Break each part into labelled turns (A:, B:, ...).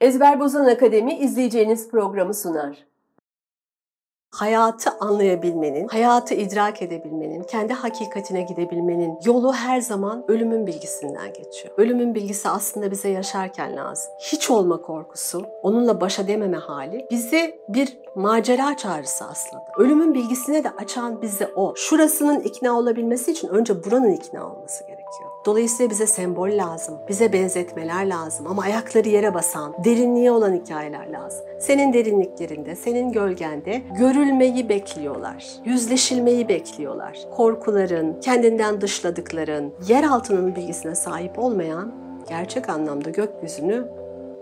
A: Ezber Bozan Akademi izleyeceğiniz programı sunar. Hayatı anlayabilmenin, hayatı idrak edebilmenin, kendi hakikatine gidebilmenin yolu her zaman ölümün bilgisinden geçiyor. Ölümün bilgisi aslında bize yaşarken lazım. Hiç olma korkusu, onunla baş edememe hali bizi bir macera çağrısı aslında. Ölümün bilgisine de açan bize o. Şurasının ikna olabilmesi için önce buranın ikna olması gerekiyor. Dolayısıyla bize sembol lazım, bize benzetmeler lazım ama ayakları yere basan, derinliğe olan hikayeler lazım. Senin derinliklerinde, senin gölgende görülmeyi bekliyorlar, yüzleşilmeyi bekliyorlar. Korkuların, kendinden dışladıkların, yer altının bilgisine sahip olmayan gerçek anlamda gökyüzünü,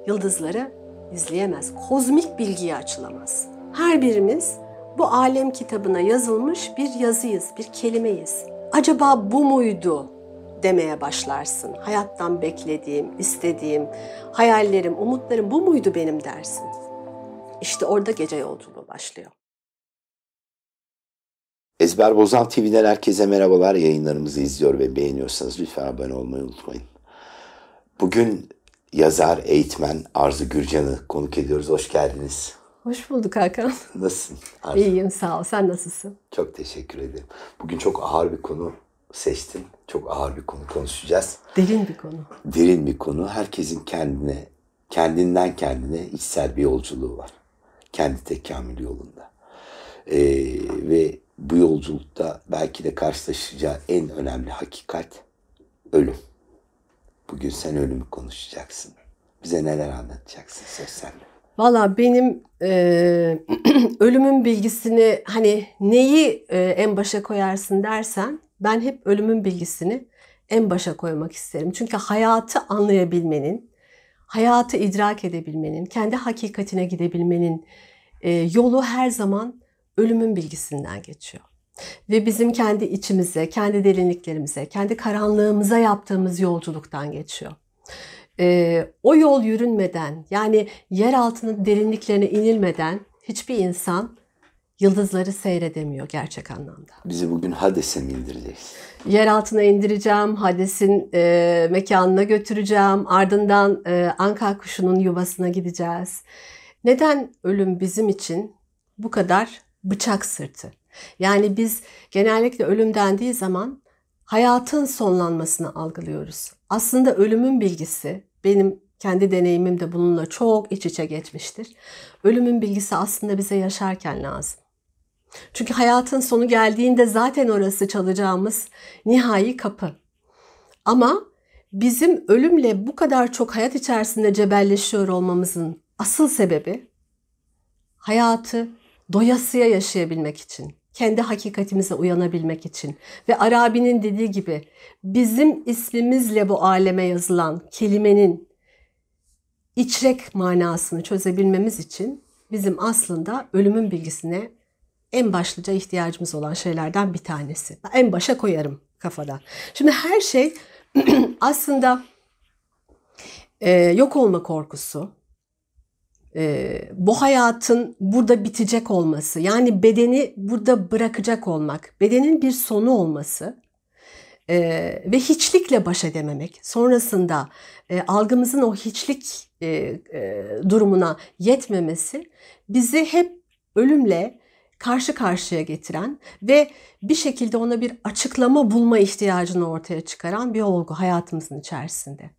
A: yıldızları izleyemez. Kozmik bilgiyi açılamaz. Her birimiz bu alem kitabına yazılmış bir yazıyız, bir kelimeyiz. Acaba bu muydu? demeye başlarsın. Hayattan beklediğim, istediğim, hayallerim, umutlarım bu muydu benim dersin. İşte orada gece yolculuğu başlıyor.
B: Ezber Bozal TV'den herkese merhabalar. Yayınlarımızı izliyor ve beğeniyorsanız lütfen abone olmayı unutmayın. Bugün yazar, eğitmen Arzu Gürcan'ı konuk ediyoruz. Hoş geldiniz.
A: Hoş bulduk Hakan. Nasılsın Arzu? İyiyim sağ ol. Sen nasılsın?
B: Çok teşekkür ederim. Bugün çok ağır bir konu seçtin. Çok ağır bir konu konuşacağız. Derin bir konu. Derin bir konu. Herkesin kendine, kendinden kendine içsel bir yolculuğu var. Kendi tekamül yolunda. Ee, ve bu yolculukta belki de karşılaşacağı en önemli hakikat ölüm. Bugün sen ölümü konuşacaksın. Bize neler anlatacaksın söz sende.
A: Valla benim e, ölümün bilgisini hani neyi e, en başa koyarsın dersen ben hep ölümün bilgisini en başa koymak isterim. Çünkü hayatı anlayabilmenin, hayatı idrak edebilmenin, kendi hakikatine gidebilmenin e, yolu her zaman ölümün bilgisinden geçiyor. Ve bizim kendi içimize, kendi derinliklerimize, kendi karanlığımıza yaptığımız yolculuktan geçiyor. Ee, o yol yürünmeden yani yer altının derinliklerine inilmeden hiçbir insan yıldızları seyredemiyor gerçek anlamda.
B: Bizi bugün Hades'e mi indireceksin?
A: Yer altına indireceğim, Hades'in e, mekanına götüreceğim. Ardından e, Anka kuşunun yuvasına gideceğiz. Neden ölüm bizim için bu kadar bıçak sırtı? Yani biz genellikle ölüm dendiği zaman hayatın sonlanmasını algılıyoruz. Aslında ölümün bilgisi benim kendi deneyimim de bununla çok iç içe geçmiştir. Ölümün bilgisi aslında bize yaşarken lazım. Çünkü hayatın sonu geldiğinde zaten orası çalacağımız nihai kapı. Ama bizim ölümle bu kadar çok hayat içerisinde cebelleşiyor olmamızın asıl sebebi hayatı doyasıya yaşayabilmek için, kendi hakikatimize uyanabilmek için ve Arabi'nin dediği gibi bizim ismimizle bu aleme yazılan kelimenin içrek manasını çözebilmemiz için bizim aslında ölümün bilgisine en başlıca ihtiyacımız olan şeylerden bir tanesi. En başa koyarım kafada. Şimdi her şey aslında e, yok olma korkusu, e, bu hayatın burada bitecek olması, yani bedeni burada bırakacak olmak, bedenin bir sonu olması e, ve hiçlikle baş edememek. Sonrasında e, algımızın o hiçlik e, e, durumuna yetmemesi bizi hep ölümle karşı karşıya getiren ve bir şekilde ona bir açıklama bulma ihtiyacını ortaya çıkaran bir olgu hayatımızın içerisinde.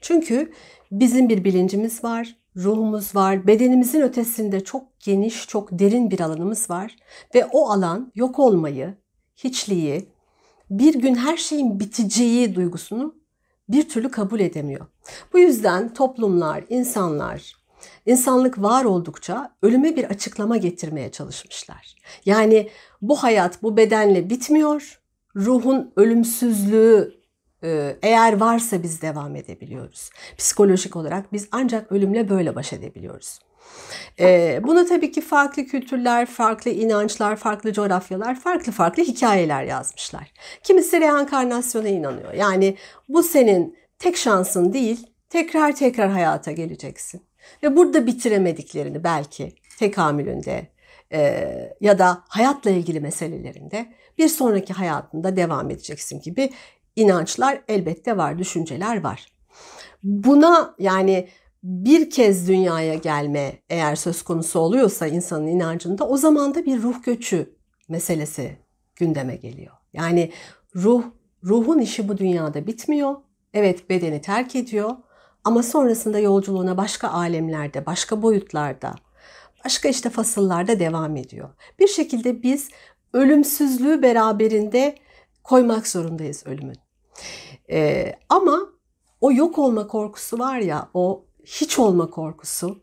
A: Çünkü bizim bir bilincimiz var, ruhumuz var, bedenimizin ötesinde çok geniş, çok derin bir alanımız var ve o alan yok olmayı, hiçliği, bir gün her şeyin biteceği duygusunu bir türlü kabul edemiyor. Bu yüzden toplumlar, insanlar, İnsanlık var oldukça ölüme bir açıklama getirmeye çalışmışlar. Yani bu hayat bu bedenle bitmiyor. Ruhun ölümsüzlüğü e, eğer varsa biz devam edebiliyoruz. Psikolojik olarak biz ancak ölümle böyle baş edebiliyoruz. Ee, bunu tabii ki farklı kültürler, farklı inançlar, farklı coğrafyalar, farklı farklı hikayeler yazmışlar. Kimisi reenkarnasyona inanıyor. Yani bu senin tek şansın değil, tekrar tekrar hayata geleceksin. Ve burada bitiremediklerini belki tekamülünde e, ya da hayatla ilgili meselelerinde bir sonraki hayatında devam edeceksin gibi inançlar elbette var, düşünceler var. Buna yani bir kez dünyaya gelme eğer söz konusu oluyorsa insanın inancında o zaman da bir ruh göçü meselesi gündeme geliyor. Yani ruh ruhun işi bu dünyada bitmiyor. Evet bedeni terk ediyor ama sonrasında yolculuğuna başka alemlerde, başka boyutlarda, başka işte fasıllarda devam ediyor. Bir şekilde biz ölümsüzlüğü beraberinde koymak zorundayız ölümün. Ee, ama o yok olma korkusu var ya, o hiç olma korkusu,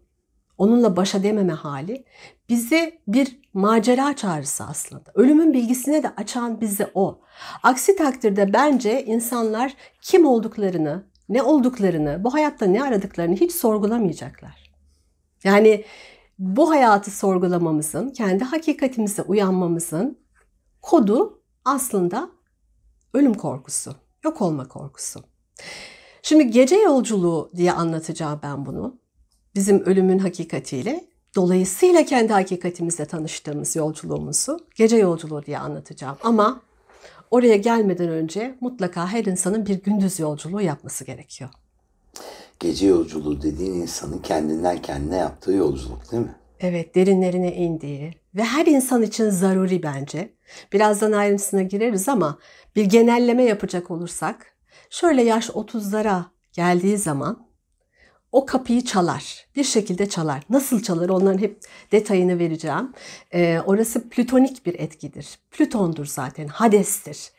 A: onunla başa dememe hali bize bir macera çağrısı aslında. Ölümün bilgisine de açan bize o. Aksi takdirde bence insanlar kim olduklarını, ne olduklarını, bu hayatta ne aradıklarını hiç sorgulamayacaklar. Yani bu hayatı sorgulamamızın, kendi hakikatimize uyanmamızın kodu aslında ölüm korkusu, yok olma korkusu. Şimdi gece yolculuğu diye anlatacağım ben bunu. Bizim ölümün hakikatiyle, dolayısıyla kendi hakikatimizle tanıştığımız yolculuğumuzu gece yolculuğu diye anlatacağım. Ama Oraya gelmeden önce mutlaka her insanın bir gündüz yolculuğu yapması gerekiyor.
B: Gece yolculuğu dediğin insanın kendinden kendine yaptığı yolculuk değil mi?
A: Evet, derinlerine indiği ve her insan için zaruri bence. Birazdan ayrıntısına gireriz ama bir genelleme yapacak olursak, şöyle yaş 30'lara geldiği zaman o kapıyı çalar. Bir şekilde çalar. Nasıl çalar onların hep detayını vereceğim. E, orası plütonik bir etkidir. Plütondur zaten, Hades'tir.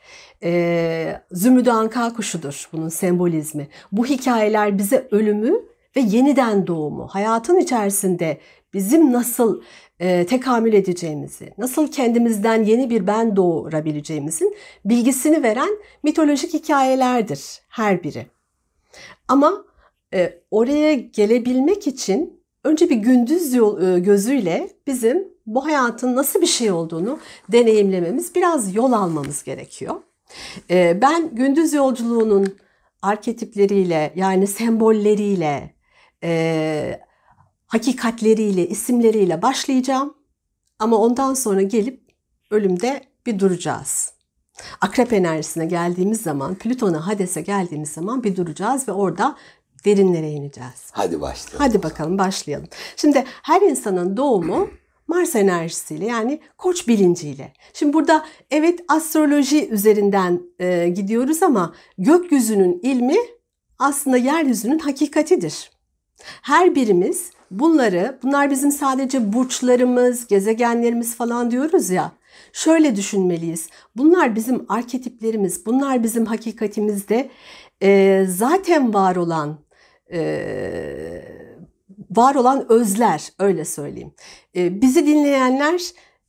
A: E, ee, Zümrüdü Anka kuşudur bunun sembolizmi. Bu hikayeler bize ölümü ve yeniden doğumu, hayatın içerisinde bizim nasıl e, tekamül edeceğimizi, nasıl kendimizden yeni bir ben doğurabileceğimizin bilgisini veren mitolojik hikayelerdir her biri. Ama ee, oraya gelebilmek için önce bir gündüz yol, e, gözüyle bizim bu hayatın nasıl bir şey olduğunu deneyimlememiz, biraz yol almamız gerekiyor. Ee, ben gündüz yolculuğunun arketipleriyle yani sembolleriyle, e, hakikatleriyle, isimleriyle başlayacağım. Ama ondan sonra gelip ölümde bir duracağız. Akrep enerjisine geldiğimiz zaman, Plüton'a, Hades'e geldiğimiz zaman bir duracağız ve orada derinlere ineceğiz.
B: Hadi başlayalım.
A: Hadi bakalım başlayalım. Şimdi her insanın doğumu Mars enerjisiyle yani koç bilinciyle. Şimdi burada evet astroloji üzerinden e, gidiyoruz ama gökyüzünün ilmi aslında yeryüzünün hakikatidir. Her birimiz bunları, bunlar bizim sadece burçlarımız, gezegenlerimiz falan diyoruz ya. Şöyle düşünmeliyiz. Bunlar bizim arketiplerimiz, bunlar bizim hakikatimizde e, zaten var olan ee, var olan özler öyle söyleyeyim. Ee, bizi dinleyenler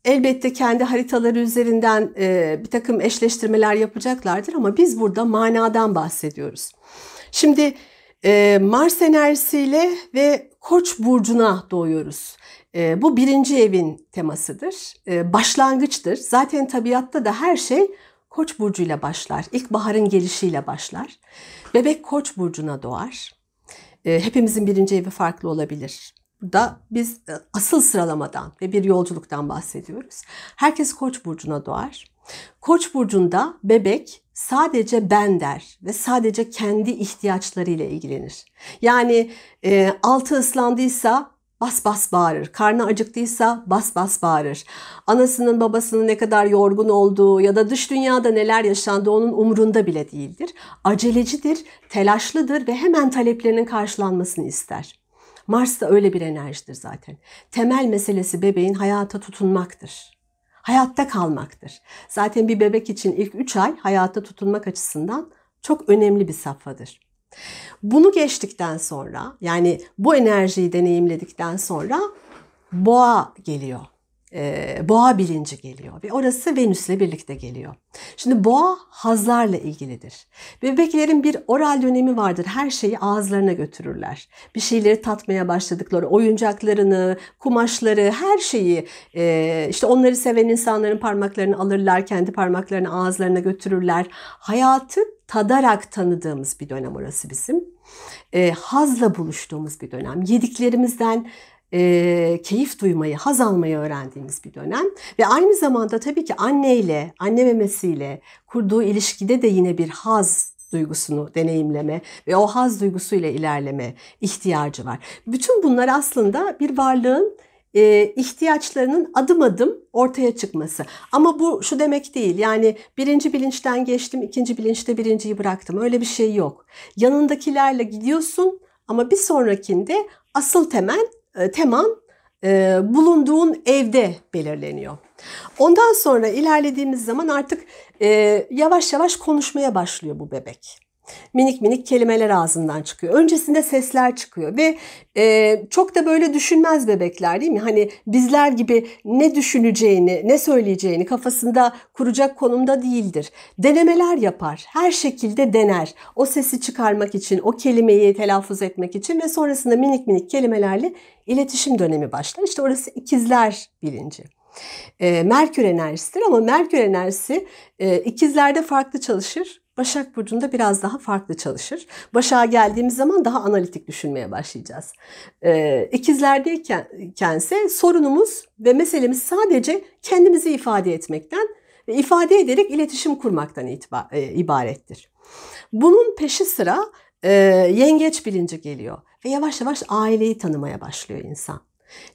A: elbette kendi haritaları üzerinden e, bir takım eşleştirmeler yapacaklardır ama biz burada manadan bahsediyoruz. Şimdi e, Mars enerjisiyle ve Koç burcuna doğuyoruz. E, bu birinci evin temasıdır, e, başlangıçtır. Zaten tabiatta da her şey Koç burcuyla başlar, ilk baharın gelişiyle başlar. Bebek Koç burcuna doğar. E, hepimizin birinci evi farklı olabilir. Da biz e, asıl sıralamadan ve bir yolculuktan bahsediyoruz. Herkes Koç burcuna doğar. Koç burcunda bebek sadece ben der ve sadece kendi ihtiyaçlarıyla ilgilenir. Yani e, altı ıslandıysa bas bas bağırır. Karnı acıktıysa bas bas bağırır. Anasının babasının ne kadar yorgun olduğu ya da dış dünyada neler yaşandığı onun umrunda bile değildir. Acelecidir, telaşlıdır ve hemen taleplerinin karşılanmasını ister. Mars da öyle bir enerjidir zaten. Temel meselesi bebeğin hayata tutunmaktır. Hayatta kalmaktır. Zaten bir bebek için ilk 3 ay hayata tutunmak açısından çok önemli bir safhadır. Bunu geçtikten sonra yani bu enerjiyi deneyimledikten sonra boğa geliyor. E, boğa bilinci geliyor ve orası Venüs'le birlikte geliyor. Şimdi boğa hazlarla ilgilidir. Bebeklerin bir oral dönemi vardır. Her şeyi ağızlarına götürürler. Bir şeyleri tatmaya başladıkları oyuncaklarını, kumaşları, her şeyi e, işte onları seven insanların parmaklarını alırlar, kendi parmaklarını ağızlarına götürürler. Hayatı tadarak tanıdığımız bir dönem orası bizim. E, hazla buluştuğumuz bir dönem. Yediklerimizden e, keyif duymayı, haz almayı öğrendiğimiz bir dönem. Ve aynı zamanda tabii ki anneyle, anne memesiyle kurduğu ilişkide de yine bir haz duygusunu deneyimleme ve o haz duygusuyla ilerleme ihtiyacı var. Bütün bunlar aslında bir varlığın e, ihtiyaçlarının adım adım ortaya çıkması. Ama bu şu demek değil. Yani birinci bilinçten geçtim, ikinci bilinçte birinciyi bıraktım. Öyle bir şey yok. Yanındakilerle gidiyorsun ama bir sonrakinde asıl temel e, teman e, bulunduğun evde belirleniyor. Ondan sonra ilerlediğimiz zaman artık e, yavaş yavaş konuşmaya başlıyor bu bebek. Minik minik kelimeler ağzından çıkıyor. Öncesinde sesler çıkıyor ve e, çok da böyle düşünmez bebekler değil mi? Hani bizler gibi ne düşüneceğini, ne söyleyeceğini kafasında kuracak konumda değildir. Denemeler yapar. Her şekilde dener. O sesi çıkarmak için, o kelimeyi telaffuz etmek için ve sonrasında minik minik kelimelerle iletişim dönemi başlar. İşte orası ikizler bilinci. E, Merkür enerjisidir ama Merkür enerjisi e, ikizlerde farklı çalışır. Başak Burcu'nda biraz daha farklı çalışır. Başak'a geldiğimiz zaman daha analitik düşünmeye başlayacağız. Ee, ikizlerdekense sorunumuz ve meselemiz sadece kendimizi ifade etmekten ve ifade ederek iletişim kurmaktan itibar, e, ibarettir. Bunun peşi sıra e, yengeç bilinci geliyor ve yavaş yavaş aileyi tanımaya başlıyor insan.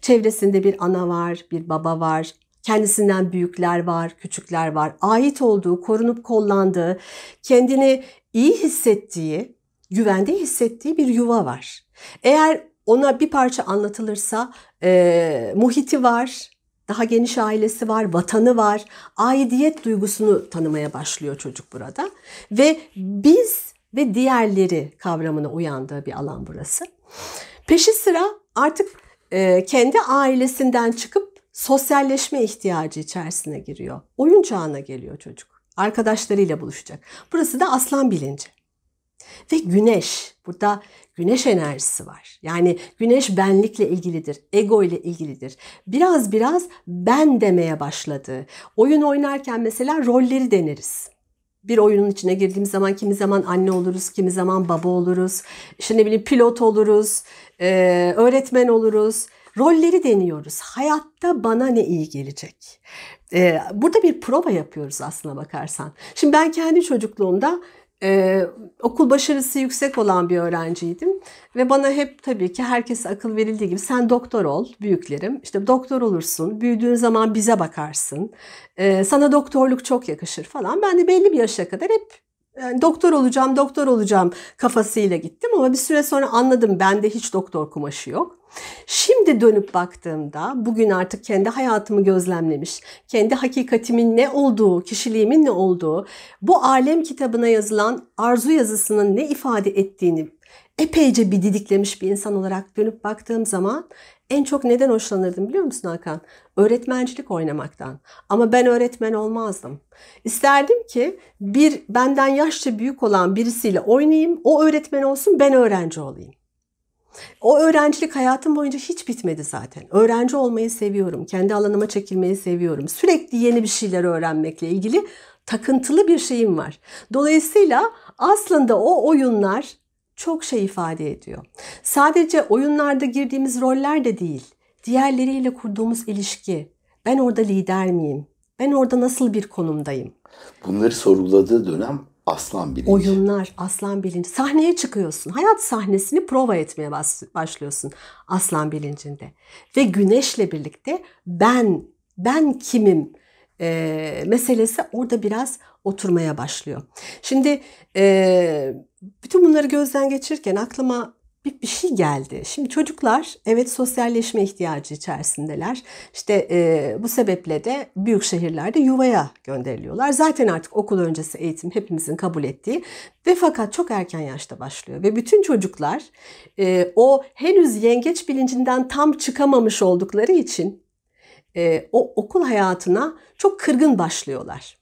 A: Çevresinde bir ana var, bir baba var, Kendisinden büyükler var, küçükler var. Ait olduğu, korunup kollandığı, kendini iyi hissettiği, güvende hissettiği bir yuva var. Eğer ona bir parça anlatılırsa e, muhiti var, daha geniş ailesi var, vatanı var. Aidiyet duygusunu tanımaya başlıyor çocuk burada. Ve biz ve diğerleri kavramına uyandığı bir alan burası. Peşi sıra artık e, kendi ailesinden çıkıp sosyalleşme ihtiyacı içerisine giriyor. Oyun çağına geliyor çocuk. Arkadaşlarıyla buluşacak. Burası da aslan bilinci. Ve güneş, burada güneş enerjisi var. Yani güneş benlikle ilgilidir, ego ile ilgilidir. Biraz biraz ben demeye başladı. Oyun oynarken mesela rolleri deneriz. Bir oyunun içine girdiğimiz zaman kimi zaman anne oluruz, kimi zaman baba oluruz. İşte ne bileyim pilot oluruz, öğretmen oluruz rolleri deniyoruz. Hayatta bana ne iyi gelecek? Ee, burada bir prova yapıyoruz aslına bakarsan. Şimdi ben kendi çocukluğumda e, okul başarısı yüksek olan bir öğrenciydim. Ve bana hep tabii ki herkes akıl verildiği gibi sen doktor ol büyüklerim. İşte doktor olursun, büyüdüğün zaman bize bakarsın. E, sana doktorluk çok yakışır falan. Ben de belli bir yaşa kadar hep yani doktor olacağım, doktor olacağım kafasıyla gittim ama bir süre sonra anladım bende hiç doktor kumaşı yok. Şimdi dönüp baktığımda bugün artık kendi hayatımı gözlemlemiş, kendi hakikatimin ne olduğu, kişiliğimin ne olduğu, bu alem kitabına yazılan arzu yazısının ne ifade ettiğini epeyce bir didiklemiş bir insan olarak dönüp baktığım zaman en çok neden hoşlanırdım biliyor musun Hakan? Öğretmencilik oynamaktan. Ama ben öğretmen olmazdım. İsterdim ki bir benden yaşça büyük olan birisiyle oynayayım, o öğretmen olsun, ben öğrenci olayım. O öğrencilik hayatım boyunca hiç bitmedi zaten. Öğrenci olmayı seviyorum. Kendi alanıma çekilmeyi seviyorum. Sürekli yeni bir şeyler öğrenmekle ilgili takıntılı bir şeyim var. Dolayısıyla aslında o oyunlar çok şey ifade ediyor. Sadece oyunlarda girdiğimiz roller de değil, diğerleriyle kurduğumuz ilişki. Ben orada lider miyim? Ben orada nasıl bir konumdayım?
B: Bunları sorguladığı dönem aslan bilinci.
A: Oyunlar, aslan bilinci. Sahneye çıkıyorsun. Hayat sahnesini prova etmeye başlıyorsun aslan bilincinde. Ve güneşle birlikte ben, ben kimim e, meselesi orada biraz oturmaya başlıyor. Şimdi e, bütün bunları gözden geçirirken aklıma bir, bir şey geldi. Şimdi çocuklar evet sosyalleşme ihtiyacı içerisindeler. İşte e, bu sebeple de büyük şehirlerde yuvaya gönderiliyorlar. Zaten artık okul öncesi eğitim hepimizin kabul ettiği ve fakat çok erken yaşta başlıyor. Ve bütün çocuklar e, o henüz yengeç bilincinden tam çıkamamış oldukları için e, o okul hayatına çok kırgın başlıyorlar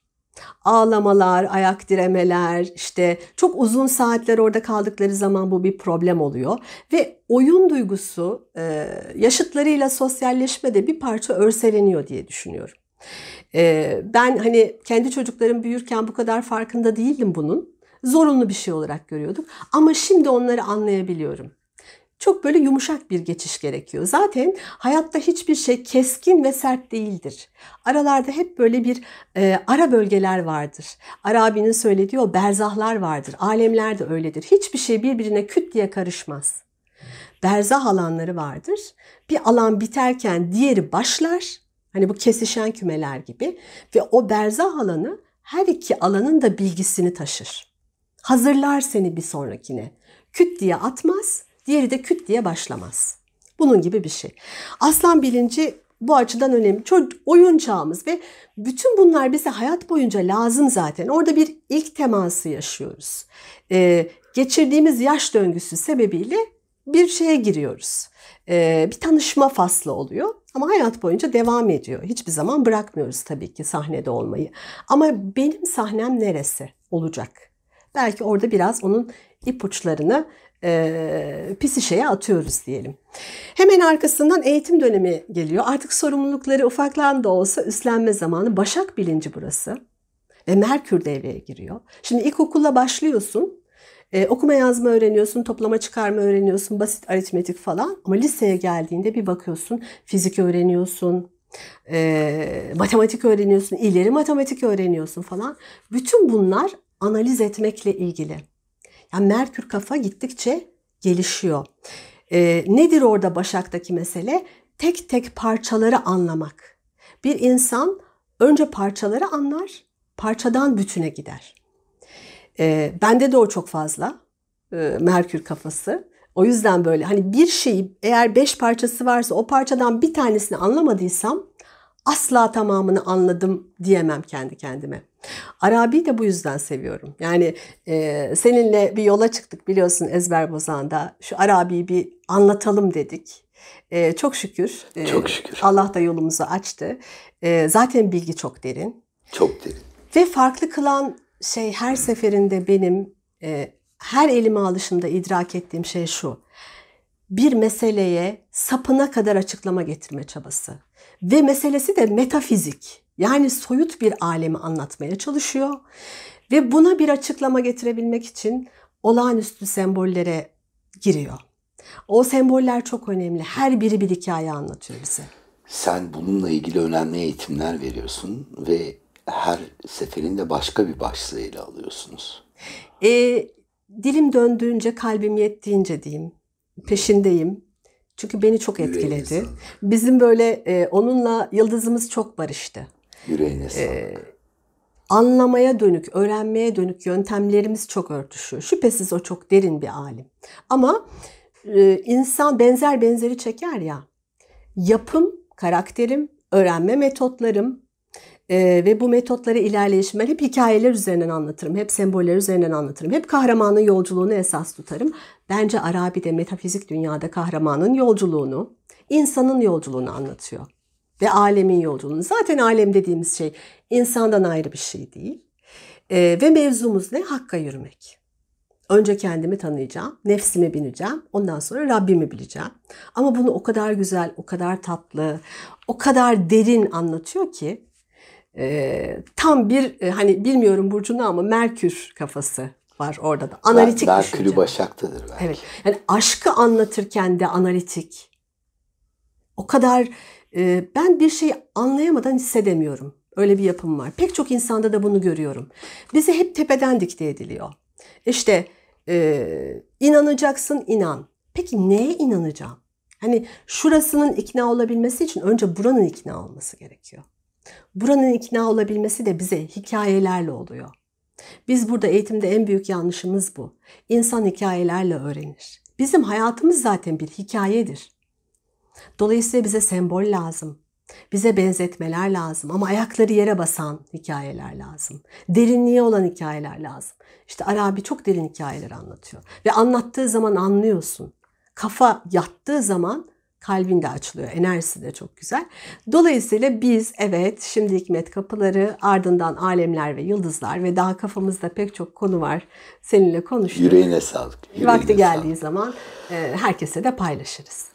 A: ağlamalar, ayak diremeler, işte çok uzun saatler orada kaldıkları zaman bu bir problem oluyor. Ve oyun duygusu e, yaşıtlarıyla de bir parça örseleniyor diye düşünüyorum. E, ben hani kendi çocuklarım büyürken bu kadar farkında değildim bunun. Zorunlu bir şey olarak görüyorduk. Ama şimdi onları anlayabiliyorum. Çok böyle yumuşak bir geçiş gerekiyor. Zaten hayatta hiçbir şey keskin ve sert değildir. Aralarda hep böyle bir e, ara bölgeler vardır. Arabi'nin söylediği o berzahlar vardır. Alemler de öyledir. Hiçbir şey birbirine küt diye karışmaz. Berzah alanları vardır. Bir alan biterken diğeri başlar. Hani bu kesişen kümeler gibi ve o berzah alanı her iki alanın da bilgisini taşır. Hazırlar seni bir sonrakine. Küt diye atmaz, Diğeri de küt diye başlamaz. Bunun gibi bir şey. Aslan bilinci bu açıdan önemli. Çocuk oyun çağımız ve bütün bunlar bize hayat boyunca lazım zaten. Orada bir ilk teması yaşıyoruz. Ee, geçirdiğimiz yaş döngüsü sebebiyle bir şeye giriyoruz. Ee, bir tanışma faslı oluyor ama hayat boyunca devam ediyor. Hiçbir zaman bırakmıyoruz tabii ki sahnede olmayı. Ama benim sahnem neresi olacak? Belki orada biraz onun ipuçlarını e, pis atıyoruz diyelim. Hemen arkasından eğitim dönemi geliyor. Artık sorumlulukları ufaklan da olsa üstlenme zamanı. Başak bilinci burası. Ve Merkür devreye giriyor. Şimdi ilkokulla başlıyorsun. Ee, okuma yazma öğreniyorsun, toplama çıkarma öğreniyorsun, basit aritmetik falan. Ama liseye geldiğinde bir bakıyorsun fizik öğreniyorsun, e, matematik öğreniyorsun, ileri matematik öğreniyorsun falan. Bütün bunlar analiz etmekle ilgili. Yani Merkür kafa gittikçe gelişiyor. E, nedir orada Başak'taki mesele? Tek tek parçaları anlamak. Bir insan önce parçaları anlar, parçadan bütüne gider. E, bende de o çok fazla e, Merkür kafası. O yüzden böyle hani bir şeyi eğer beş parçası varsa o parçadan bir tanesini anlamadıysam asla tamamını anladım diyemem kendi kendime. Arabi de bu yüzden seviyorum. Yani e, seninle bir yola çıktık biliyorsun Ezber Bozan'da. Şu Arabi'yi bir anlatalım dedik. E, çok şükür. E, çok şükür. Allah da yolumuzu açtı. E, zaten bilgi çok derin. Çok derin. Ve farklı kılan şey her seferinde benim e, her elime alışımda idrak ettiğim şey şu. Bir meseleye sapına kadar açıklama getirme çabası. Ve meselesi de metafizik. Yani soyut bir alemi anlatmaya çalışıyor. Ve buna bir açıklama getirebilmek için olağanüstü sembollere giriyor. O semboller çok önemli. Her biri bir hikaye anlatıyor bize.
B: Sen bununla ilgili önemli eğitimler veriyorsun ve her seferinde başka bir başlığı ele alıyorsunuz.
A: E, dilim döndüğünce, kalbim yettiğince diyeyim. Peşindeyim. Çünkü beni çok etkiledi. Yüreğine Bizim böyle e, onunla yıldızımız çok barıştı. Yüreğine sağlık. E, anlamaya dönük, öğrenmeye dönük yöntemlerimiz çok örtüşüyor. Şüphesiz o çok derin bir alim. Ama e, insan benzer benzeri çeker ya. Yapım, karakterim, öğrenme metotlarım, e, ve bu metotları ilerleyişim ben hep hikayeler üzerinden anlatırım. Hep semboller üzerinden anlatırım. Hep kahramanın yolculuğunu esas tutarım. Bence Arabi de metafizik dünyada kahramanın yolculuğunu, insanın yolculuğunu anlatıyor. Ve alemin yolculuğunu. Zaten alem dediğimiz şey insandan ayrı bir şey değil. E, ve mevzumuz ne? Hakka yürümek. Önce kendimi tanıyacağım, nefsime bineceğim, ondan sonra Rabbimi bileceğim. Ama bunu o kadar güzel, o kadar tatlı, o kadar derin anlatıyor ki e, tam bir e, hani bilmiyorum burcunu ama Merkür kafası var orada da. Analitik
B: daha, daha düşünce. Daha başaktadır
A: belki. Evet. Yani aşkı anlatırken de analitik. O kadar e, ben bir şeyi anlayamadan hissedemiyorum. Öyle bir yapım var. Pek çok insanda da bunu görüyorum. Bizi hep tepeden dikte ediliyor. İşte e, inanacaksın inan. Peki neye inanacağım? Hani şurasının ikna olabilmesi için önce buranın ikna olması gerekiyor. Buranın ikna olabilmesi de bize hikayelerle oluyor. Biz burada eğitimde en büyük yanlışımız bu. İnsan hikayelerle öğrenir. Bizim hayatımız zaten bir hikayedir. Dolayısıyla bize sembol lazım. Bize benzetmeler lazım ama ayakları yere basan hikayeler lazım. Derinliğe olan hikayeler lazım. İşte Arabi çok derin hikayeler anlatıyor. Ve anlattığı zaman anlıyorsun. Kafa yattığı zaman kalbin de açılıyor. Enerjisi de çok güzel. Dolayısıyla biz evet şimdi hikmet kapıları ardından alemler ve yıldızlar ve daha kafamızda pek çok konu var seninle konuştuk. Yüreğine
B: sağlık. Yüreğine Vakti
A: geldiği sağlık. zaman e, herkese de paylaşırız.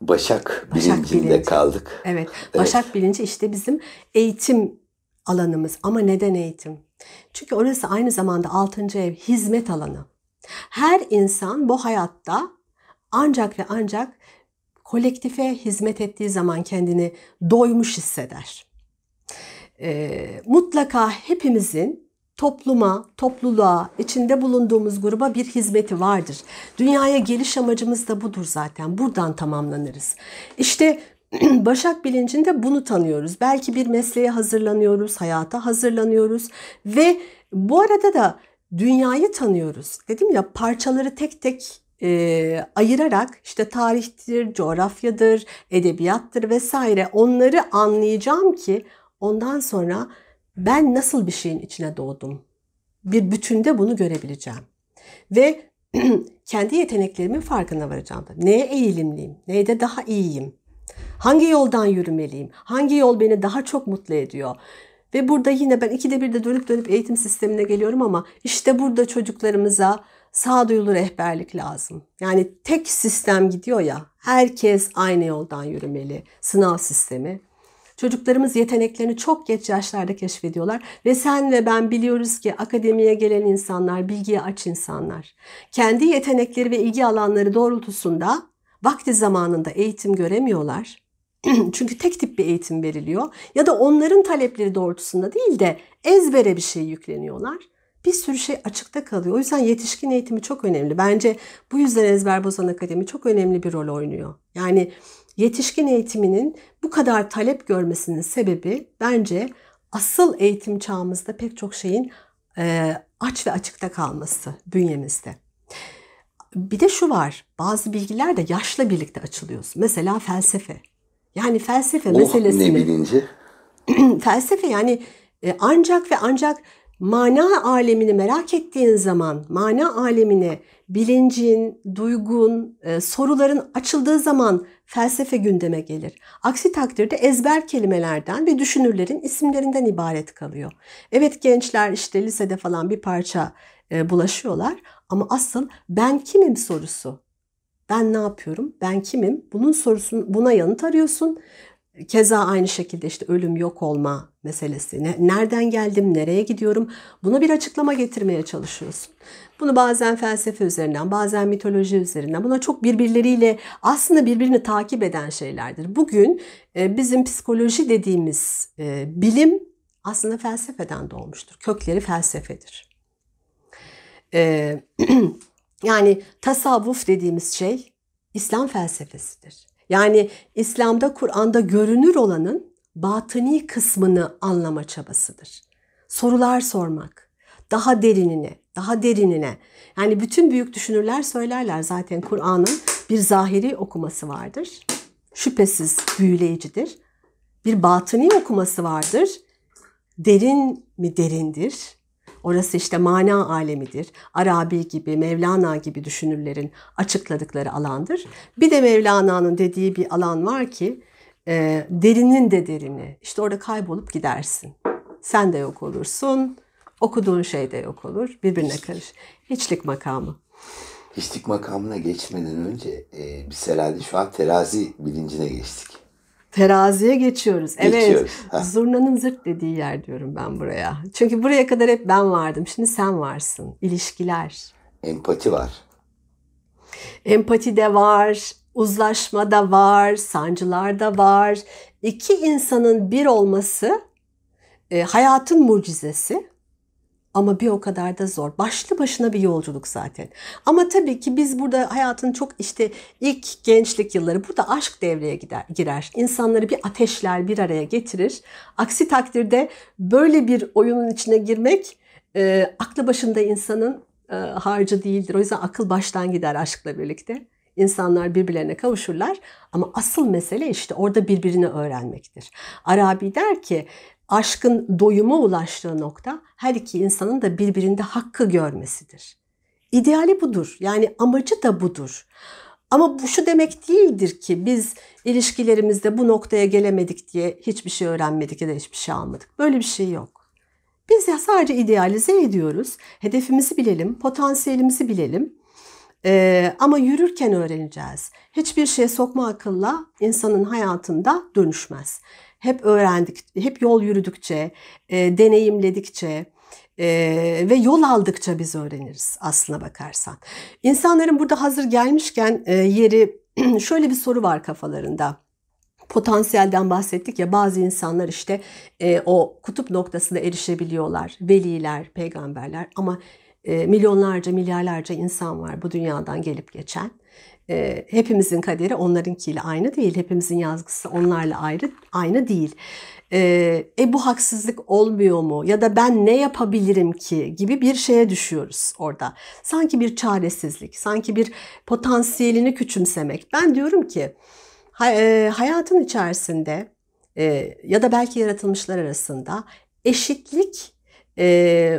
B: Başak, Başak bilincinde bilinci.
A: kaldık. Evet. evet. Başak bilinci işte bizim eğitim alanımız. Ama neden eğitim? Çünkü orası aynı zamanda 6. ev hizmet alanı. Her insan bu hayatta ancak ve ancak kolektife hizmet ettiği zaman kendini doymuş hisseder. E, mutlaka hepimizin topluma, topluluğa, içinde bulunduğumuz gruba bir hizmeti vardır. Dünyaya geliş amacımız da budur zaten. Buradan tamamlanırız. İşte Başak bilincinde bunu tanıyoruz. Belki bir mesleğe hazırlanıyoruz, hayata hazırlanıyoruz ve bu arada da dünyayı tanıyoruz. Dedim ya parçaları tek tek e, ayırarak işte tarihtir, coğrafyadır, edebiyattır vesaire onları anlayacağım ki ondan sonra ben nasıl bir şeyin içine doğdum. Bir bütünde bunu görebileceğim. Ve kendi yeteneklerimin farkına varacağım. da. Neye eğilimliyim? Neyde daha iyiyim? Hangi yoldan yürümeliyim? Hangi yol beni daha çok mutlu ediyor? Ve burada yine ben ikide bir de dönüp dönüp eğitim sistemine geliyorum ama işte burada çocuklarımıza sağduyulu rehberlik lazım. Yani tek sistem gidiyor ya, herkes aynı yoldan yürümeli. Sınav sistemi. Çocuklarımız yeteneklerini çok geç yaşlarda keşfediyorlar ve sen ve ben biliyoruz ki akademiye gelen insanlar, bilgiye aç insanlar. Kendi yetenekleri ve ilgi alanları doğrultusunda vakti zamanında eğitim göremiyorlar. Çünkü tek tip bir eğitim veriliyor ya da onların talepleri doğrultusunda değil de ezbere bir şey yükleniyorlar bir sürü şey açıkta kalıyor. O yüzden yetişkin eğitimi çok önemli. Bence bu yüzden Ezber Bozan Akademi çok önemli bir rol oynuyor. Yani yetişkin eğitiminin bu kadar talep görmesinin sebebi bence asıl eğitim çağımızda pek çok şeyin e, aç ve açıkta kalması bünyemizde. Bir de şu var, bazı bilgiler de yaşla birlikte açılıyoruz. Mesela felsefe. Yani felsefe oh, meselesini... ne bilinci? felsefe yani e, ancak ve ancak mana alemini merak ettiğin zaman, mana alemini bilincin, duygun, e, soruların açıldığı zaman felsefe gündeme gelir. Aksi takdirde ezber kelimelerden ve düşünürlerin isimlerinden ibaret kalıyor. Evet gençler işte lisede falan bir parça e, bulaşıyorlar ama asıl ben kimim sorusu ben ne yapıyorum? Ben kimim? Bunun sorusun buna yanıt arıyorsun Keza aynı şekilde işte ölüm yok olma meselesi. Nereden geldim, nereye gidiyorum? Buna bir açıklama getirmeye çalışıyorsun. Bunu bazen felsefe üzerinden, bazen mitoloji üzerinden. Buna çok birbirleriyle aslında birbirini takip eden şeylerdir. Bugün e, bizim psikoloji dediğimiz e, bilim aslında felsefeden doğmuştur. Kökleri felsefedir. E, yani tasavvuf dediğimiz şey İslam felsefesidir. Yani İslam'da Kur'an'da görünür olanın batıni kısmını anlama çabasıdır. Sorular sormak, daha derinine, daha derinine. Yani bütün büyük düşünürler söylerler zaten Kur'an'ın bir zahiri okuması vardır. Şüphesiz büyüleyicidir. Bir batıni okuması vardır. Derin mi derindir? Orası işte mana alemidir. Arabi gibi, Mevlana gibi düşünürlerin açıkladıkları alandır. Bir de Mevlana'nın dediği bir alan var ki e, derinin de derini. İşte orada kaybolup gidersin. Sen de yok olursun. Okuduğun şey de yok olur. Birbirine karış. Hiçlik makamı.
B: Hiçlik makamına geçmeden önce e, biz herhalde şu an terazi bilincine geçtik.
A: Teraziye geçiyoruz. Evet. Ha. Zurnanın zırt dediği yer diyorum ben buraya. Çünkü buraya kadar hep ben vardım. Şimdi sen varsın. İlişkiler.
B: Empati var.
A: Empati de var, uzlaşma da var, sancılar da var. İki insanın bir olması e, hayatın mucizesi ama bir o kadar da zor. Başlı başına bir yolculuk zaten. Ama tabii ki biz burada hayatın çok işte ilk gençlik yılları burada aşk devreye gider, girer. İnsanları bir ateşler bir araya getirir. Aksi takdirde böyle bir oyunun içine girmek e, aklı başında insanın e, harcı değildir. O yüzden akıl baştan gider aşkla birlikte. İnsanlar birbirlerine kavuşurlar ama asıl mesele işte orada birbirini öğrenmektir. Arabi der ki aşkın doyuma ulaştığı nokta her iki insanın da birbirinde hakkı görmesidir. İdeali budur. Yani amacı da budur. Ama bu şu demek değildir ki biz ilişkilerimizde bu noktaya gelemedik diye hiçbir şey öğrenmedik ya da hiçbir şey almadık. Böyle bir şey yok. Biz ya sadece idealize ediyoruz. Hedefimizi bilelim, potansiyelimizi bilelim. Ee, ama yürürken öğreneceğiz. Hiçbir şeye sokma akılla insanın hayatında dönüşmez hep öğrendik, hep yol yürüdükçe, e, deneyimledikçe e, ve yol aldıkça biz öğreniriz aslına bakarsan. İnsanların burada hazır gelmişken e, yeri şöyle bir soru var kafalarında potansiyelden bahsettik ya bazı insanlar işte e, o kutup noktasına erişebiliyorlar. Veliler, peygamberler ama e, milyonlarca, milyarlarca insan var bu dünyadan gelip geçen e, hepimizin kaderi onlarınkiyle aynı değil. Hepimizin yazgısı onlarla ayrı aynı değil. E, e bu haksızlık olmuyor mu? Ya da ben ne yapabilirim ki? Gibi bir şeye düşüyoruz orada. Sanki bir çaresizlik, sanki bir potansiyelini küçümsemek. Ben diyorum ki hayatın içerisinde ya da belki yaratılmışlar arasında eşitlik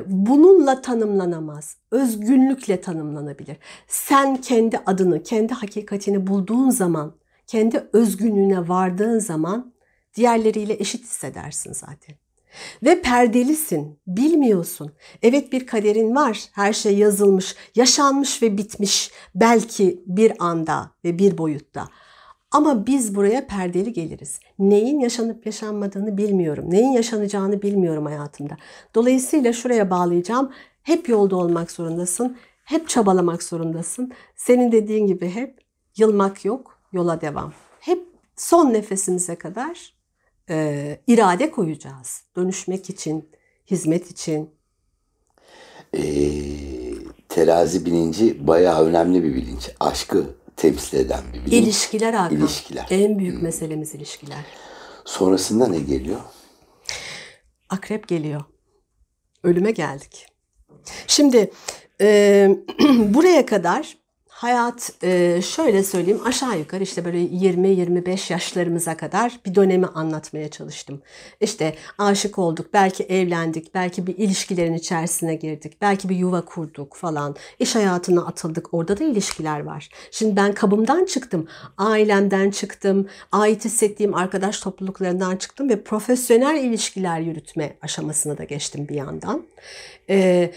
A: bununla tanımlanamaz. Özgünlükle tanımlanabilir. Sen kendi adını, kendi hakikatini bulduğun zaman, kendi özgünlüğüne vardığın zaman diğerleriyle eşit hissedersin zaten. Ve perdelisin, bilmiyorsun. Evet bir kaderin var, her şey yazılmış, yaşanmış ve bitmiş belki bir anda ve bir boyutta. Ama biz buraya perdeli geliriz. Neyin yaşanıp yaşanmadığını bilmiyorum. Neyin yaşanacağını bilmiyorum hayatımda. Dolayısıyla şuraya bağlayacağım. Hep yolda olmak zorundasın. Hep çabalamak zorundasın. Senin dediğin gibi hep yılmak yok, yola devam. Hep son nefesimize kadar e, irade koyacağız. Dönüşmek için, hizmet için.
B: Ee, terazi bilinci bayağı önemli bir bilinç. Aşkı temsil eden bir
A: bilim. İlişkiler Hakan. İlişkiler. En büyük hmm. meselemiz ilişkiler.
B: Sonrasında ne geliyor?
A: Akrep geliyor. Ölüme geldik. Şimdi e, buraya kadar hayat e, şöyle söyleyeyim aşağı yukarı işte böyle 20-25 yaşlarımıza kadar bir dönemi anlatmaya çalıştım. İşte aşık olduk, belki evlendik, belki bir ilişkilerin içerisine girdik, belki bir yuva kurduk falan. İş hayatına atıldık. Orada da ilişkiler var. Şimdi ben kabımdan çıktım, ailemden çıktım, ait hissettiğim arkadaş topluluklarından çıktım ve profesyonel ilişkiler yürütme aşamasına da geçtim bir yandan. E,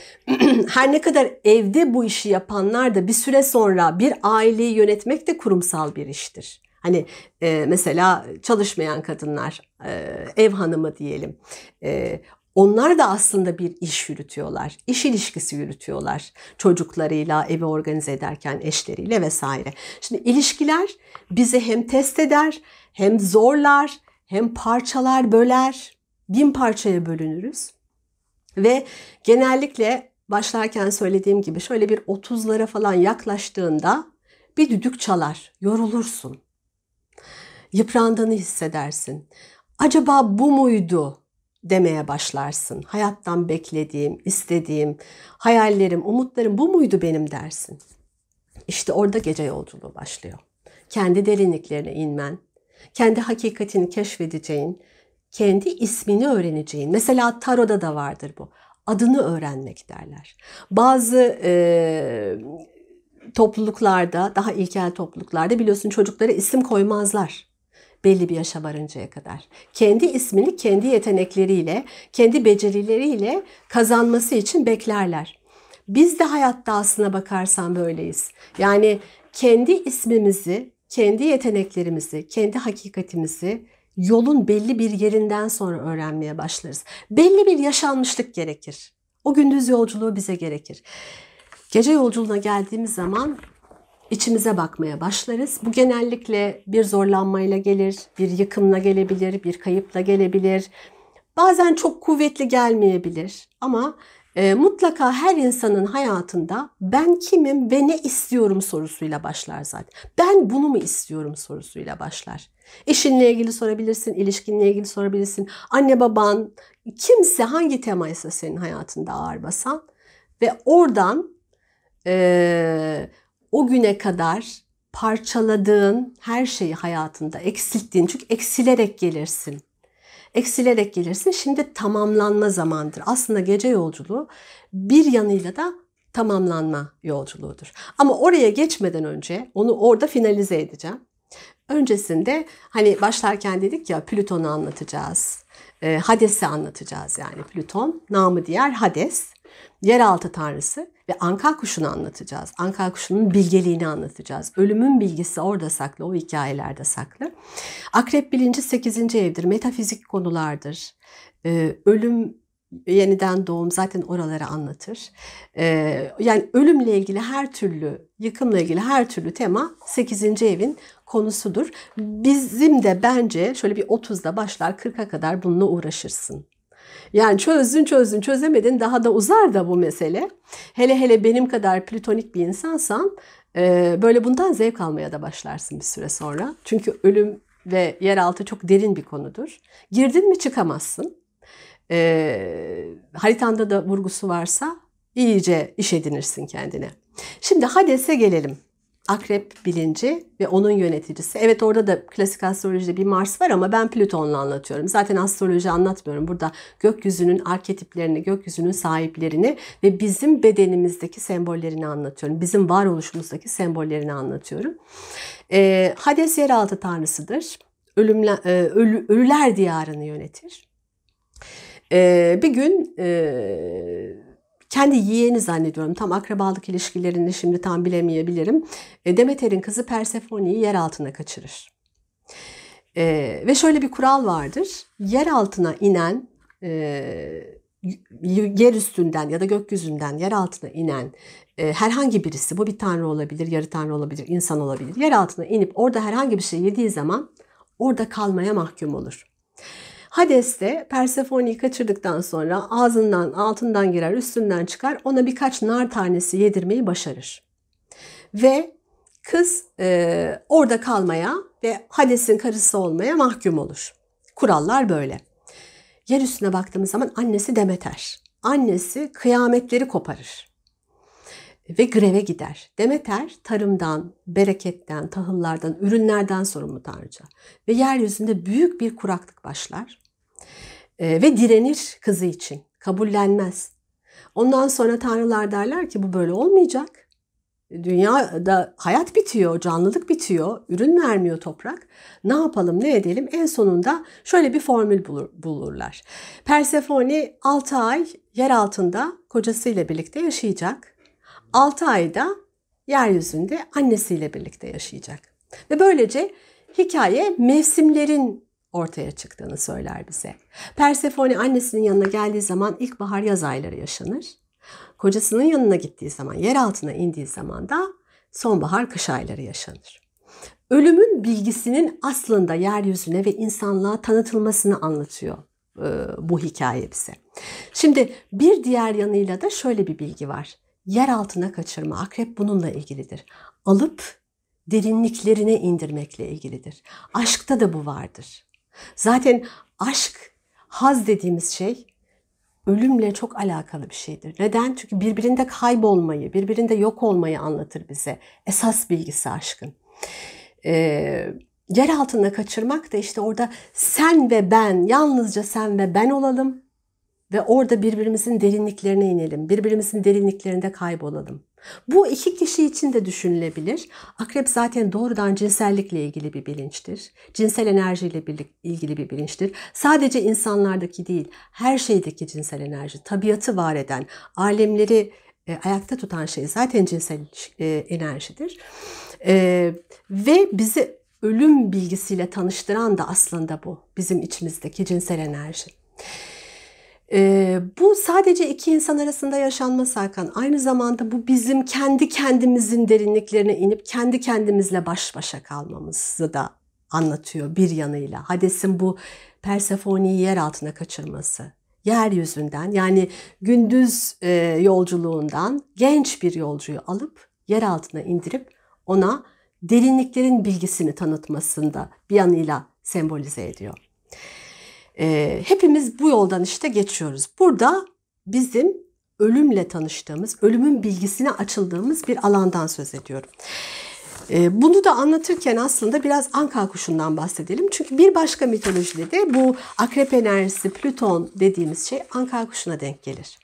A: her ne kadar evde bu işi yapanlar da bir süre sonra sonra bir aileyi yönetmek de kurumsal bir iştir. Hani e, mesela çalışmayan kadınlar, e, ev hanımı diyelim. E, onlar da aslında bir iş yürütüyorlar. İş ilişkisi yürütüyorlar. Çocuklarıyla, evi organize ederken eşleriyle vesaire. Şimdi ilişkiler bizi hem test eder, hem zorlar, hem parçalar böler. Bin parçaya bölünürüz. Ve genellikle başlarken söylediğim gibi şöyle bir 30'lara falan yaklaştığında bir düdük çalar, yorulursun. Yıprandığını hissedersin. Acaba bu muydu demeye başlarsın. Hayattan beklediğim, istediğim, hayallerim, umutlarım bu muydu benim dersin. İşte orada gece yolculuğu başlıyor. Kendi derinliklerine inmen, kendi hakikatini keşfedeceğin, kendi ismini öğreneceğin. Mesela taroda da vardır bu adını öğrenmek derler. Bazı e, topluluklarda, daha ilkel topluluklarda biliyorsun çocuklara isim koymazlar belli bir yaşa varıncaya kadar. Kendi ismini kendi yetenekleriyle, kendi becerileriyle kazanması için beklerler. Biz de hayatta aslına bakarsan böyleyiz. Yani kendi ismimizi, kendi yeteneklerimizi, kendi hakikatimizi yolun belli bir yerinden sonra öğrenmeye başlarız. Belli bir yaşanmışlık gerekir. O gündüz yolculuğu bize gerekir. Gece yolculuğuna geldiğimiz zaman içimize bakmaya başlarız. Bu genellikle bir zorlanmayla gelir, bir yıkımla gelebilir, bir kayıpla gelebilir. Bazen çok kuvvetli gelmeyebilir ama e, mutlaka her insanın hayatında ben kimim ve ne istiyorum sorusuyla başlar zaten. Ben bunu mu istiyorum sorusuyla başlar. İşinle ilgili sorabilirsin, ilişkinle ilgili sorabilirsin. Anne baban, kimse hangi temaysa senin hayatında ağır basan ve oradan e, o güne kadar parçaladığın her şeyi hayatında eksilttiğin çünkü eksilerek gelirsin eksilerek gelirsin. Şimdi tamamlanma zamandır. Aslında gece yolculuğu bir yanıyla da tamamlanma yolculuğudur. Ama oraya geçmeden önce onu orada finalize edeceğim. Öncesinde hani başlarken dedik ya Plüton'u anlatacağız. Ee, Hades'i anlatacağız yani Plüton. Namı diğer Hades yeraltı tanrısı ve anka kuşunu anlatacağız. Anka kuşunun bilgeliğini anlatacağız. Ölümün bilgisi orada saklı, o hikayelerde saklı. Akrep bilinci 8. evdir, metafizik konulardır. Ee, ölüm yeniden doğum zaten oraları anlatır. Ee, yani ölümle ilgili her türlü, yıkımla ilgili her türlü tema 8. evin konusudur. Bizim de bence şöyle bir 30'da başlar 40'a kadar bununla uğraşırsın. Yani çözdün çözdün çözemedin daha da uzar da bu mesele. Hele hele benim kadar plütonik bir insansan e, böyle bundan zevk almaya da başlarsın bir süre sonra. Çünkü ölüm ve yeraltı çok derin bir konudur. Girdin mi çıkamazsın. E, haritanda da vurgusu varsa iyice iş edinirsin kendine. Şimdi Hades'e gelelim akrep bilinci ve onun yöneticisi. Evet orada da klasik astrolojide bir Mars var ama ben Plüton'la anlatıyorum. Zaten astroloji anlatmıyorum. Burada gökyüzünün arketiplerini, gökyüzünün sahiplerini ve bizim bedenimizdeki sembollerini anlatıyorum. Bizim varoluşumuzdaki sembollerini anlatıyorum. E, Hades yeraltı tanrısıdır. Ölümle, e, ölü, ölüler diyarını yönetir. E, bir gün e, kendi yeğeni zannediyorum. Tam akrabalık ilişkilerini şimdi tam bilemeyebilirim. E, Demeter'in kızı Persephone'yi yer altına kaçırır. E, ve şöyle bir kural vardır. Yer altına inen, e, yer üstünden ya da gökyüzünden yer altına inen e, herhangi birisi, bu bir tanrı olabilir, yarı tanrı olabilir, insan olabilir. Yer altına inip orada herhangi bir şey yediği zaman orada kalmaya mahkum olur. Hades'te Persephone'yi kaçırdıktan sonra ağzından altından girer üstünden çıkar ona birkaç nar tanesi yedirmeyi başarır. Ve kız e, orada kalmaya ve Hades'in karısı olmaya mahkum olur. Kurallar böyle. Yer üstüne baktığımız zaman annesi Demeter. Annesi kıyametleri koparır ve greve gider. Demeter tarımdan, bereketten, tahıllardan, ürünlerden sorumlu tanrıça ve yeryüzünde büyük bir kuraklık başlar. Ee, ve direnir kızı için. Kabullenmez. Ondan sonra tanrılar derler ki bu böyle olmayacak. Dünyada hayat bitiyor, canlılık bitiyor, ürün vermiyor toprak. Ne yapalım, ne edelim? En sonunda şöyle bir formül bulur, bulurlar. Persephone 6 ay yer altında kocasıyla birlikte yaşayacak. 6 ayda yeryüzünde annesiyle birlikte yaşayacak. Ve böylece hikaye mevsimlerin ortaya çıktığını söyler bize. Persefone annesinin yanına geldiği zaman ilkbahar yaz ayları yaşanır. Kocasının yanına gittiği zaman, yer altına indiği zaman da sonbahar kış ayları yaşanır. Ölümün bilgisinin aslında yeryüzüne ve insanlığa tanıtılmasını anlatıyor e, bu hikaye bize. Şimdi bir diğer yanıyla da şöyle bir bilgi var. Yer altına kaçırma, akrep bununla ilgilidir. Alıp derinliklerine indirmekle ilgilidir. Aşkta da bu vardır. Zaten aşk, haz dediğimiz şey ölümle çok alakalı bir şeydir. Neden? Çünkü birbirinde kaybolmayı, birbirinde yok olmayı anlatır bize. Esas bilgisi aşkın. Ee, yer altında kaçırmak da işte orada sen ve ben, yalnızca sen ve ben olalım ve orada birbirimizin derinliklerine inelim. Birbirimizin derinliklerinde kaybolalım. Bu iki kişi için de düşünülebilir. Akrep zaten doğrudan cinsellikle ilgili bir bilinçtir. Cinsel enerjiyle ilgili bir bilinçtir. Sadece insanlardaki değil, her şeydeki cinsel enerji, tabiatı var eden, alemleri e, ayakta tutan şey zaten cinsel e, enerjidir. E, ve bizi ölüm bilgisiyle tanıştıran da aslında bu bizim içimizdeki cinsel enerji. E, bu sadece iki insan arasında yaşanmaz Hakan. Aynı zamanda bu bizim kendi kendimizin derinliklerine inip kendi kendimizle baş başa kalmamızı da anlatıyor bir yanıyla. Hades'in bu Persefoni'yi yer altına kaçırması. Yeryüzünden yani gündüz e, yolculuğundan genç bir yolcuyu alıp yer altına indirip ona derinliklerin bilgisini tanıtmasında bir yanıyla sembolize ediyor. E, hepimiz bu yoldan işte geçiyoruz. Burada bizim ölümle tanıştığımız, ölümün bilgisine açıldığımız bir alandan söz ediyorum. Ee, bunu da anlatırken aslında biraz Anka kuşundan bahsedelim. Çünkü bir başka mitolojide de bu akrep enerjisi, Plüton dediğimiz şey Anka kuşuna denk gelir.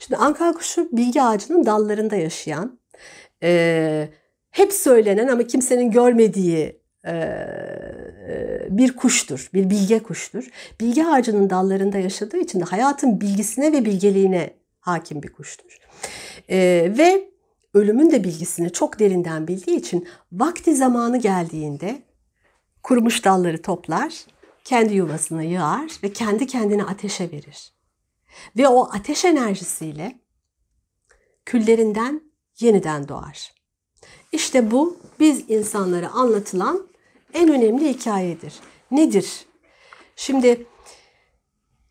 A: Şimdi Anka kuşu bilgi ağacının dallarında yaşayan, e, hep söylenen ama kimsenin görmediği ee, e, bir kuştur, bir bilge kuştur. Bilge ağacının dallarında yaşadığı için de hayatın bilgisine ve bilgeliğine hakim bir kuştur. Ee, ve ölümün de bilgisini çok derinden bildiği için vakti zamanı geldiğinde kurumuş dalları toplar, kendi yuvasını yığar ve kendi kendine ateşe verir. Ve o ateş enerjisiyle küllerinden yeniden doğar. İşte bu biz insanlara anlatılan en önemli hikayedir. Nedir? Şimdi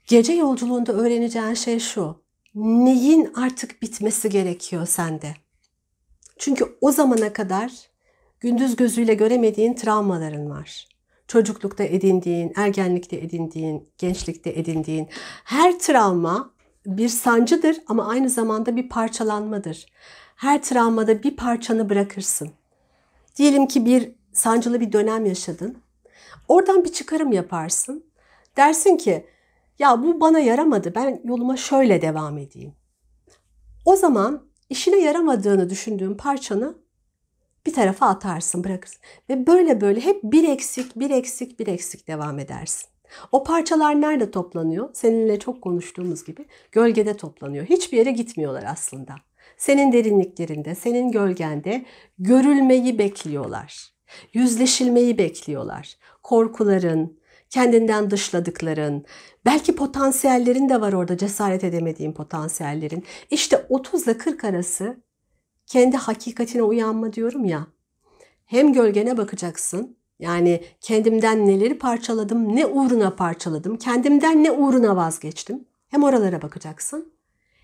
A: gece yolculuğunda öğreneceğin şey şu. Neyin artık bitmesi gerekiyor sende? Çünkü o zamana kadar gündüz gözüyle göremediğin travmaların var. Çocuklukta edindiğin, ergenlikte edindiğin, gençlikte edindiğin her travma bir sancıdır ama aynı zamanda bir parçalanmadır. Her travmada bir parçanı bırakırsın. Diyelim ki bir sancılı bir dönem yaşadın. Oradan bir çıkarım yaparsın. Dersin ki ya bu bana yaramadı ben yoluma şöyle devam edeyim. O zaman işine yaramadığını düşündüğün parçanı bir tarafa atarsın, bırakırsın. Ve böyle böyle hep bir eksik, bir eksik, bir eksik devam edersin. O parçalar nerede toplanıyor? Seninle çok konuştuğumuz gibi gölgede toplanıyor. Hiçbir yere gitmiyorlar aslında. Senin derinliklerinde, senin gölgende görülmeyi bekliyorlar. Yüzleşilmeyi bekliyorlar. Korkuların, kendinden dışladıkların, belki potansiyellerin de var orada cesaret edemediğin potansiyellerin. İşte 30 ile 40 arası kendi hakikatine uyanma diyorum ya. Hem gölgene bakacaksın. Yani kendimden neleri parçaladım, ne uğruna parçaladım, kendimden ne uğruna vazgeçtim. Hem oralara bakacaksın.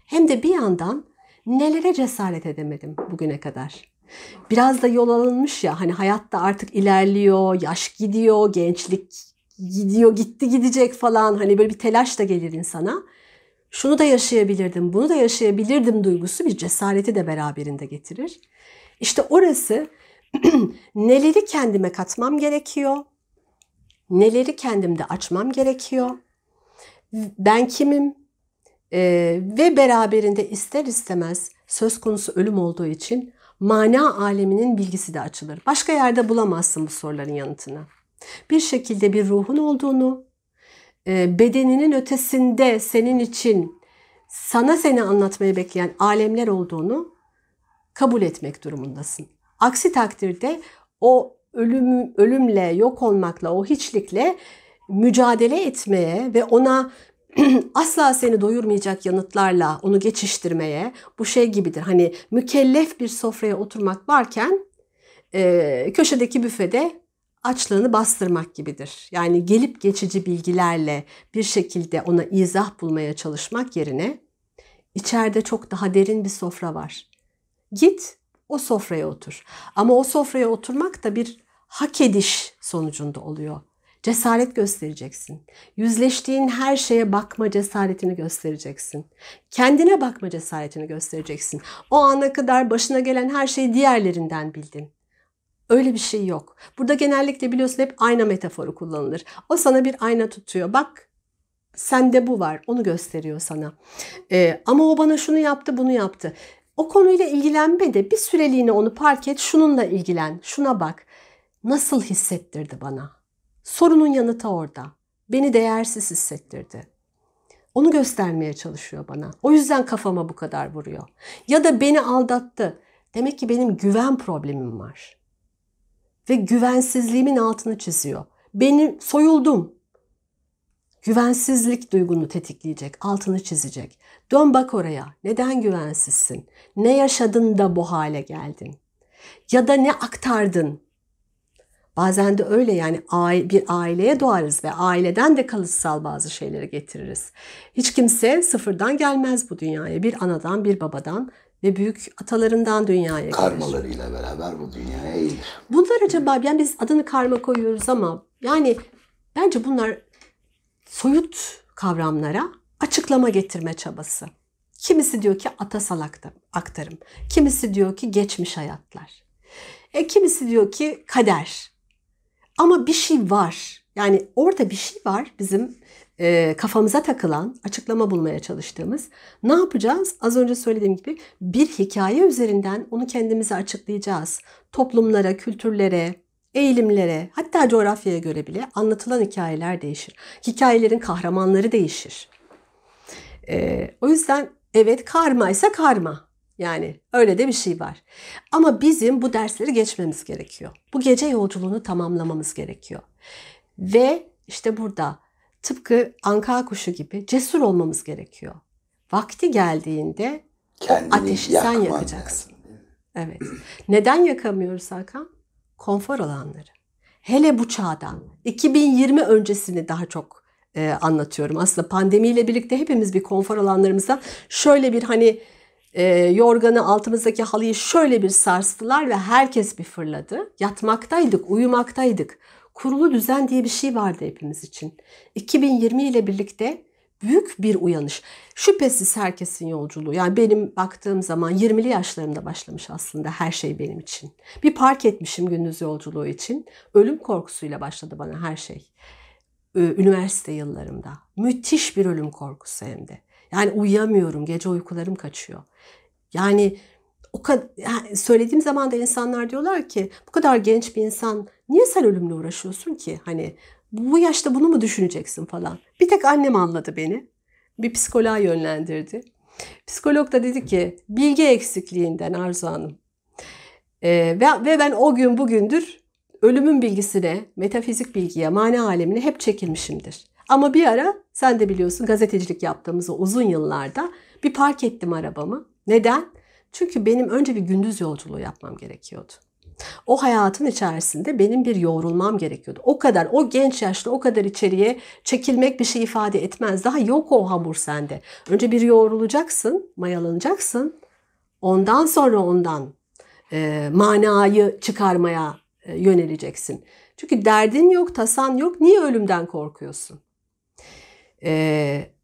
A: Hem de bir yandan nelere cesaret edemedim bugüne kadar. Biraz da yol alınmış ya hani hayatta artık ilerliyor, yaş gidiyor, gençlik gidiyor, gitti gidecek falan hani böyle bir telaş da gelir insana. Şunu da yaşayabilirdim, bunu da yaşayabilirdim duygusu bir cesareti de beraberinde getirir. İşte orası neleri kendime katmam gerekiyor? Neleri kendimde açmam gerekiyor? Ben kimim? Ee, ve beraberinde ister istemez söz konusu ölüm olduğu için mana aleminin bilgisi de açılır. Başka yerde bulamazsın bu soruların yanıtını. Bir şekilde bir ruhun olduğunu, e, bedeninin ötesinde senin için sana seni anlatmayı bekleyen alemler olduğunu kabul etmek durumundasın. Aksi takdirde o ölüm, ölümle, yok olmakla, o hiçlikle mücadele etmeye ve ona asla seni doyurmayacak yanıtlarla onu geçiştirmeye bu şey gibidir. Hani mükellef bir sofraya oturmak varken e, köşedeki büfede açlığını bastırmak gibidir. Yani gelip geçici bilgilerle bir şekilde ona izah bulmaya çalışmak yerine içeride çok daha derin bir sofra var. Git o sofraya otur. Ama o sofraya oturmak da bir hak ediş sonucunda oluyor. Cesaret göstereceksin. Yüzleştiğin her şeye bakma cesaretini göstereceksin. Kendine bakma cesaretini göstereceksin. O ana kadar başına gelen her şeyi diğerlerinden bildin. Öyle bir şey yok. Burada genellikle biliyorsun hep ayna metaforu kullanılır. O sana bir ayna tutuyor. Bak sende bu var. Onu gösteriyor sana. Ee, ama o bana şunu yaptı, bunu yaptı. O konuyla ilgilenme de bir süreliğine onu park et. Şununla ilgilen. Şuna bak. Nasıl hissettirdi bana? Sorunun yanıtı orada. Beni değersiz hissettirdi. Onu göstermeye çalışıyor bana. O yüzden kafama bu kadar vuruyor. Ya da beni aldattı. Demek ki benim güven problemim var. Ve güvensizliğimin altını çiziyor. Benim soyuldum. Güvensizlik duygunu tetikleyecek, altını çizecek. Dön bak oraya. Neden güvensizsin? Ne yaşadın da bu hale geldin? Ya da ne aktardın? Bazen de öyle yani bir aileye doğarız ve aileden de kalıtsal bazı şeyleri getiririz. Hiç kimse sıfırdan gelmez bu dünyaya. Bir anadan, bir babadan ve büyük atalarından dünyaya Karmalarıyla gelir. Karmalarıyla
B: beraber bu dünyaya gelir.
A: Bunlar acaba yani biz adını karma koyuyoruz ama yani bence bunlar soyut kavramlara açıklama getirme çabası. Kimisi diyor ki atasal aktarım. Kimisi diyor ki geçmiş hayatlar. E kimisi diyor ki kader. Ama bir şey var. Yani orada bir şey var bizim e, kafamıza takılan, açıklama bulmaya çalıştığımız. Ne yapacağız? Az önce söylediğim gibi bir hikaye üzerinden onu kendimize açıklayacağız. Toplumlara, kültürlere, eğilimlere, hatta coğrafyaya göre bile anlatılan hikayeler değişir. Hikayelerin kahramanları değişir. E, o yüzden evet karma ise karma. Yani öyle de bir şey var. Ama bizim bu dersleri geçmemiz gerekiyor. Bu gece yolculuğunu tamamlamamız gerekiyor. Ve işte burada tıpkı anka kuşu gibi cesur olmamız gerekiyor. Vakti geldiğinde Kendini ateşi sen yakacaksın. Lazım. Evet. Neden yakamıyoruz Hakan? Konfor alanları. Hele bu çağdan 2020 öncesini daha çok e, anlatıyorum. Aslında pandemiyle birlikte hepimiz bir konfor alanlarımızdan şöyle bir hani e, yorganı altımızdaki halıyı şöyle bir sarstılar ve herkes bir fırladı. Yatmaktaydık, uyumaktaydık. Kurulu düzen diye bir şey vardı hepimiz için. 2020 ile birlikte büyük bir uyanış. Şüphesiz herkesin yolculuğu. Yani benim baktığım zaman 20'li yaşlarımda başlamış aslında her şey benim için. Bir park etmişim gündüz yolculuğu için. Ölüm korkusuyla başladı bana her şey. Ee, üniversite yıllarımda. Müthiş bir ölüm korkusu hem de. Yani uyuyamıyorum, gece uykularım kaçıyor. Yani o kadar söylediğim zaman da insanlar diyorlar ki bu kadar genç bir insan niye sen ölümle uğraşıyorsun ki? Hani bu yaşta bunu mu düşüneceksin falan. Bir tek annem anladı beni. Bir psikoloğa yönlendirdi. Psikolog da dedi ki bilgi eksikliğinden Arzu Hanım. Ee, ve, ve ben o gün bugündür ölümün bilgisine, metafizik bilgiye, mana alemine hep çekilmişimdir. Ama bir ara sen de biliyorsun gazetecilik yaptığımız o uzun yıllarda bir park ettim arabamı. Neden? Çünkü benim önce bir gündüz yolculuğu yapmam gerekiyordu. O hayatın içerisinde benim bir yoğrulmam gerekiyordu. O kadar, o genç yaşta o kadar içeriye çekilmek bir şey ifade etmez. Daha yok o hamur sende. Önce bir yoğrulacaksın, mayalanacaksın. Ondan sonra ondan e, manayı çıkarmaya e, yöneleceksin. Çünkü derdin yok, tasan yok. Niye ölümden korkuyorsun? E,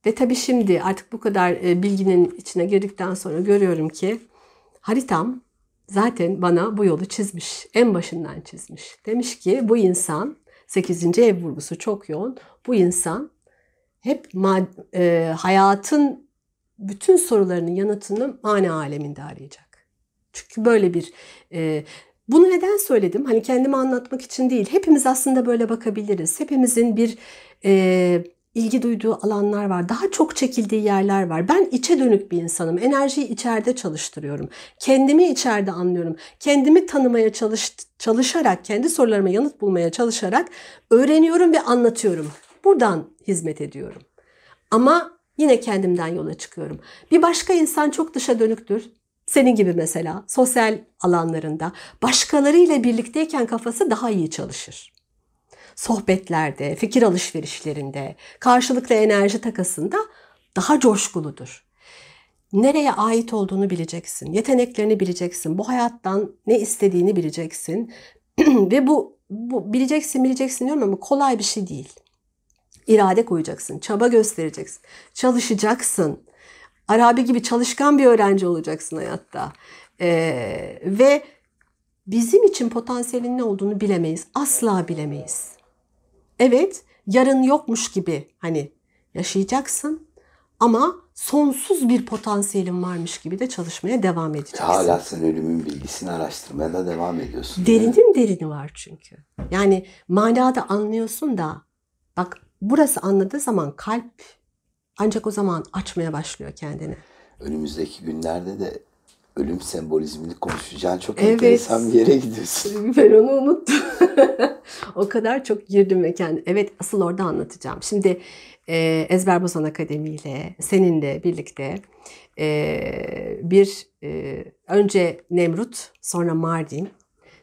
A: ve tabii şimdi artık bu kadar e, bilginin içine girdikten sonra görüyorum ki haritam zaten bana bu yolu çizmiş. En başından çizmiş. Demiş ki bu insan 8. ev vurgusu çok yoğun. Bu insan hep e, hayatın bütün sorularının yanıtını mana aleminde arayacak. Çünkü böyle bir e, bunu neden söyledim? Hani kendimi anlatmak için değil. Hepimiz aslında böyle bakabiliriz. Hepimizin bir e, ilgi duyduğu alanlar var. Daha çok çekildiği yerler var. Ben içe dönük bir insanım. Enerjiyi içeride çalıştırıyorum. Kendimi içeride anlıyorum. Kendimi tanımaya çalış, çalışarak, kendi sorularıma yanıt bulmaya çalışarak öğreniyorum ve anlatıyorum. Buradan hizmet ediyorum. Ama yine kendimden yola çıkıyorum. Bir başka insan çok dışa dönüktür. Senin gibi mesela sosyal alanlarında başkalarıyla birlikteyken kafası daha iyi çalışır sohbetlerde, fikir alışverişlerinde, karşılıklı enerji takasında daha coşkuludur. Nereye ait olduğunu bileceksin, yeteneklerini bileceksin, bu hayattan ne istediğini bileceksin ve bu, bu bileceksin bileceksin diyorum ama kolay bir şey değil. İrade koyacaksın, çaba göstereceksin, çalışacaksın. Arabi gibi çalışkan bir öğrenci olacaksın hayatta. Ee, ve bizim için potansiyelin ne olduğunu bilemeyiz. Asla bilemeyiz. Evet, yarın yokmuş gibi hani yaşayacaksın ama sonsuz bir potansiyelin varmış gibi de çalışmaya devam edeceksin.
B: Hala sen ölümün bilgisini araştırmaya da devam
A: ediyorsun. Derinin derini var çünkü. Yani manada anlıyorsun da bak burası anladığı zaman kalp ancak o zaman açmaya başlıyor kendini.
B: Önümüzdeki günlerde de ölüm sembolizmini konuşacağın çok evet. enteresan bir yere gidiyorsun.
A: Ben onu unuttum. o kadar çok girdim ve kendim. Evet asıl orada anlatacağım. Şimdi e, Ezber Bozan Akademi ile seninle birlikte e, bir e, önce Nemrut sonra Mardin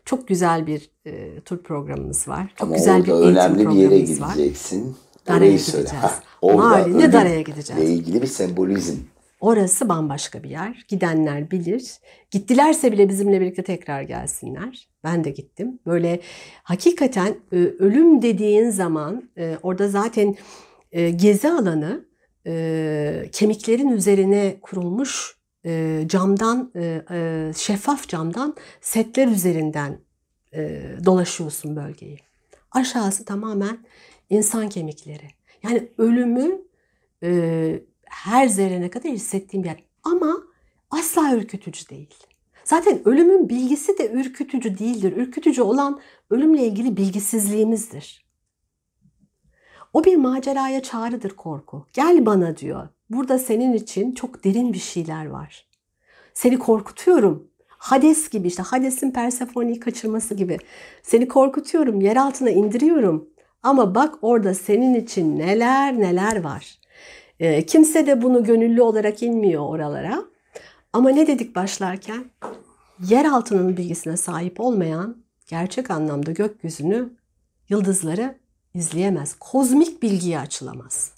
A: çok güzel bir e, tur programımız var. Çok Ama güzel bir önemli bir yere gideceksin.
B: Var. Daraya gideceğiz. Ha, orada Mardin'de Daraya gideceğiz. Ve ilgili bir sembolizm
A: Orası bambaşka bir yer. Gidenler bilir. Gittilerse bile bizimle birlikte tekrar gelsinler. Ben de gittim. Böyle hakikaten e, ölüm dediğin zaman e, orada zaten e, gezi alanı kemiklerin üzerine kurulmuş camdan şeffaf camdan setler üzerinden dolaşıyorsun bölgeyi. Aşağısı tamamen insan kemikleri. Yani ölümü her zerrene kadar hissettiğim yer. Ama asla ürkütücü değil. Zaten ölümün bilgisi de ürkütücü değildir. Ürkütücü olan ölümle ilgili bilgisizliğimizdir. O bir maceraya çağrıdır korku. Gel bana diyor. Burada senin için çok derin bir şeyler var. Seni korkutuyorum. Hades gibi işte Hades'in Persephone'yi kaçırması gibi. Seni korkutuyorum, yer altına indiriyorum. Ama bak orada senin için neler neler var. E, kimse de bunu gönüllü olarak inmiyor oralara. Ama ne dedik başlarken? Yer altının bilgisine sahip olmayan gerçek anlamda gökyüzünü, yıldızları izleyemez. Kozmik bilgiyi açılamaz.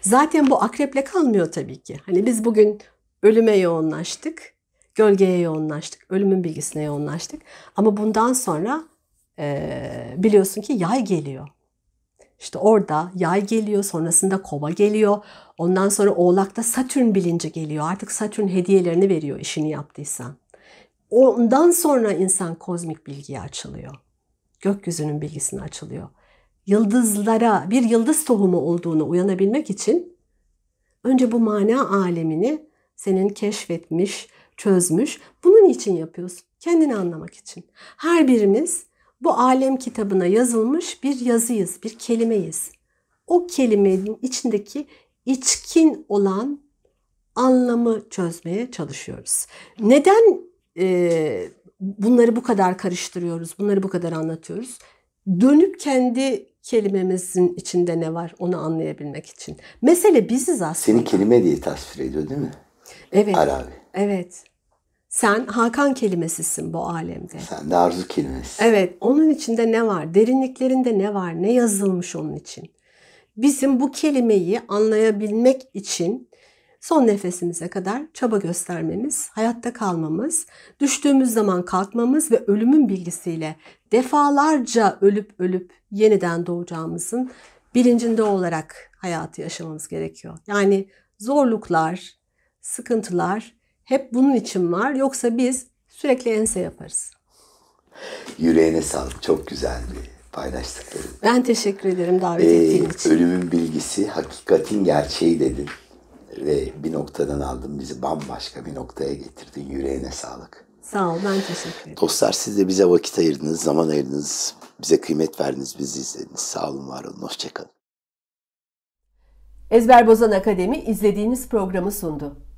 A: Zaten bu akreple kalmıyor tabii ki. Hani biz bugün ölüme yoğunlaştık, gölgeye yoğunlaştık, ölümün bilgisine yoğunlaştık. Ama bundan sonra e, biliyorsun ki yay geliyor. İşte orada yay geliyor, sonrasında kova geliyor. Ondan sonra oğlakta satürn bilinci geliyor. Artık satürn hediyelerini veriyor işini yaptıysan. Ondan sonra insan kozmik bilgiye açılıyor. Gökyüzünün bilgisine açılıyor. Yıldızlara, bir yıldız tohumu olduğunu uyanabilmek için önce bu mana alemini senin keşfetmiş, çözmüş. Bunun için yapıyorsun. Kendini anlamak için. Her birimiz bu alem kitabına yazılmış bir yazıyız, bir kelimeyiz. O kelimenin içindeki içkin olan anlamı çözmeye çalışıyoruz. Neden e, bunları bu kadar karıştırıyoruz, bunları bu kadar anlatıyoruz? Dönüp kendi kelimemizin içinde ne var onu anlayabilmek için. Mesele biziz aslında.
B: Seni kelime diye tasvir ediyor değil mi?
A: Evet. Arabi. Evet. Sen Hakan kelimesisin bu alemde. Sen de arzu kelimesi. Evet. Onun içinde ne var? Derinliklerinde ne var? Ne yazılmış onun için? Bizim bu kelimeyi anlayabilmek için son nefesimize kadar çaba göstermemiz, hayatta kalmamız, düştüğümüz zaman kalkmamız ve ölümün bilgisiyle defalarca ölüp ölüp yeniden doğacağımızın bilincinde olarak hayatı yaşamamız gerekiyor. Yani zorluklar, sıkıntılar hep bunun için var. Yoksa biz sürekli ense yaparız.
B: Yüreğine sağlık. Çok güzel bir
A: paylaştıkların. Ben teşekkür ederim davet ee, ettiğin için.
B: Ölümün bilgisi hakikatin gerçeği dedin. Ve bir noktadan aldın bizi bambaşka bir noktaya getirdin. Yüreğine sağlık.
A: Sağ ol ben teşekkür
B: ederim. Dostlar siz de bize vakit ayırdınız, zaman ayırdınız. Bize kıymet verdiniz, bizi izlediniz. Sağ olun, var olun. Hoşçakalın.
A: Ezber Bozan Akademi izlediğiniz programı sundu.